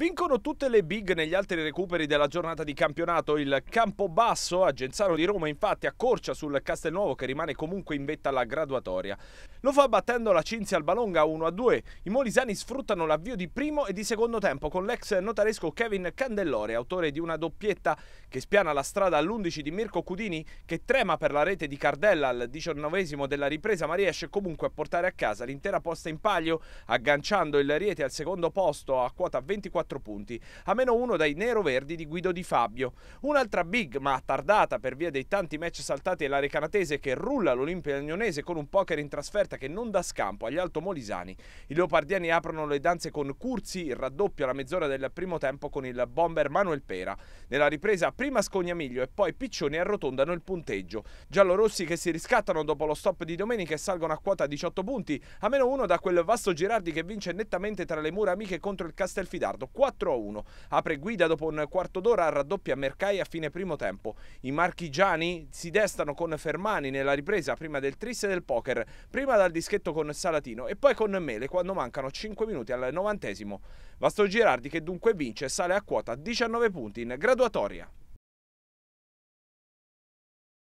Vincono tutte le big negli altri recuperi della giornata di campionato. Il Campobasso, a Genzano di Roma, infatti accorcia sul Castelnuovo che rimane comunque in vetta alla graduatoria. Lo fa battendo la Cinzia al Balonga 1-2. I molisani sfruttano l'avvio di primo e di secondo tempo con l'ex notaresco Kevin Candellore, autore di una doppietta che spiana la strada all'11 di Mirko Cudini che trema per la rete di Cardella al diciannovesimo della ripresa ma riesce comunque a portare a casa l'intera posta in palio agganciando il Riete al secondo posto a quota 24 4 punti, a meno 1 dai nero-verdi di Guido Di Fabio. Un'altra big ma tardata per via dei tanti match saltati è l'area canatese che rulla l'Olimpia Agnonese con un poker in trasferta che non dà scampo agli altomolisani. I leopardiani aprono le danze con Curzi, il raddoppio alla mezz'ora del primo tempo con il bomber Manuel Pera. Nella ripresa prima Scognamiglio e poi Piccioni arrotondano il punteggio. Giallorossi che si riscattano dopo lo stop di domenica e salgono a quota 18 punti, a meno uno da quel vasto Girardi che vince nettamente tra le mura amiche contro il Castelfidardo 4-1. Apre guida dopo un quarto d'ora, raddoppia Mercai a fine primo tempo. I marchigiani si destano con Fermani nella ripresa prima del triste del poker, prima dal dischetto con Salatino e poi con Mele quando mancano 5 minuti al novantesimo. Vasto Girardi che dunque vince e sale a quota 19 punti in graduatoria.